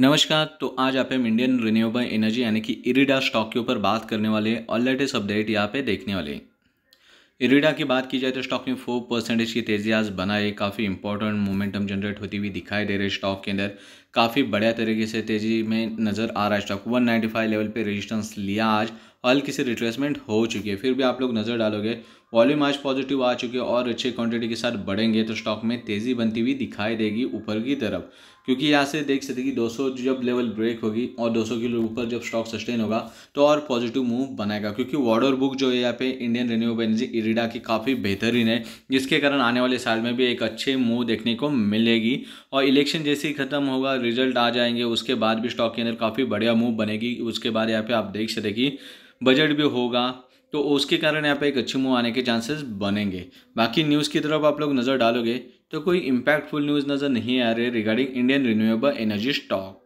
नमस्कार तो आज आप हम इंडियन रिन्यूएबल एनर्जी यानी कि इरिडा स्टॉक के ऊपर बात करने वाले हैं और लेटेस्ट अपडेट यहाँ पे देखने वाले हैं इरिडा की बात की जाए तो स्टॉक में फोर परसेंटेज की तेज़ी आज बना है काफ़ी इंपॉर्टेंट मोमेंटम जनरेट होती हुई दिखाई दे रही है स्टॉक के अंदर काफ़ी बढ़िया तरीके से तेज़ी में नज़र आ रहा है स्टॉक वन लेवल पे रेजिस्टेंस लिया आज हल्की सी रिट्रेसमेंट हो चुकी है फिर भी आप लोग नज़र डालोगे वॉल्यूम आज पॉजिटिव आ चुके और अच्छे क्वांटिटी के साथ बढ़ेंगे तो स्टॉक में तेज़ी बनती हुई दिखाई देगी ऊपर की तरफ क्योंकि यहाँ से देख सकते कि 200 जब लेवल ब्रेक होगी और 200 के ऊपर जब स्टॉक सस्टेन होगा तो और पॉजिटिव मूव बनाएगा क्योंकि वार्डर बुक जो है यहाँ पे इंडियन रिन्यूएबल एनर्जी इरिडा की काफ़ी बेहतरीन है जिसके कारण आने वाले साल में भी एक अच्छे मूव देखने को मिलेगी और इलेक्शन जैसे ही ख़त्म होगा रिजल्ट आ जाएंगे उसके बाद भी स्टॉक के अंदर काफ़ी बढ़िया मूव बनेगी उसके बाद यहाँ पे आप देख सकते कि बजट भी होगा तो उसके कारण यहाँ पे एक अच्छी मूव आने के चांसेस बनेंगे बाकी न्यूज़ की तरफ आप लोग नज़र डालोगे तो कोई इम्पैक्टफुल न्यूज़ नज़र नहीं आ रही regarding Indian renewable energy stock